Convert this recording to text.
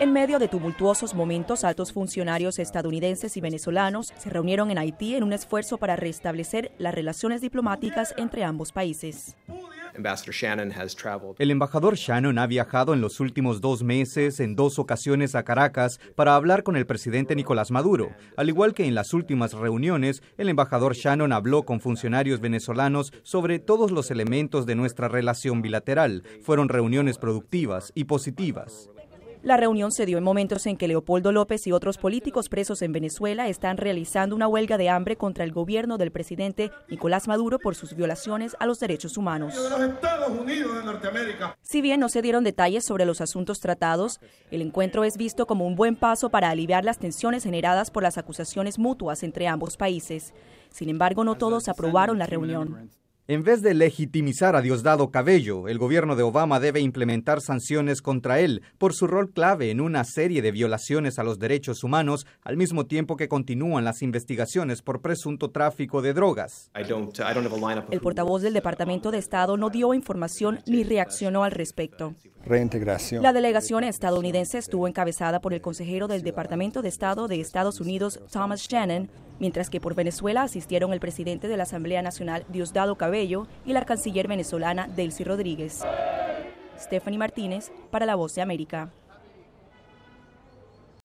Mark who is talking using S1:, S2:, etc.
S1: En medio de tumultuosos momentos, altos funcionarios estadounidenses y venezolanos se reunieron en Haití en un esfuerzo para restablecer las relaciones diplomáticas entre ambos países.
S2: El embajador Shannon ha viajado en los últimos dos meses en dos ocasiones a Caracas para hablar con el presidente Nicolás Maduro. Al igual que en las últimas reuniones, el embajador Shannon habló con funcionarios venezolanos sobre todos los elementos de nuestra relación bilateral. Fueron reuniones productivas y positivas.
S1: La reunión se dio en momentos en que Leopoldo López y otros políticos presos en Venezuela están realizando una huelga de hambre contra el gobierno del presidente Nicolás Maduro por sus violaciones a los derechos humanos. Si bien no se dieron detalles sobre los asuntos tratados, el encuentro es visto como un buen paso para aliviar las tensiones generadas por las acusaciones mutuas entre ambos países. Sin embargo, no todos aprobaron la reunión.
S2: En vez de legitimizar a Diosdado Cabello, el gobierno de Obama debe implementar sanciones contra él por su rol clave en una serie de violaciones a los derechos humanos, al mismo tiempo que continúan las investigaciones por presunto tráfico de drogas. El
S1: portavoz del Departamento de Estado no dio información ni reaccionó al respecto. La delegación estadounidense estuvo encabezada por el consejero del Departamento de Estado de Estados Unidos, Thomas Shannon, mientras que por Venezuela asistieron el presidente de la Asamblea Nacional, Diosdado Cabello, y la canciller venezolana Delcy Rodríguez. Stephanie Martínez para La Voz de América.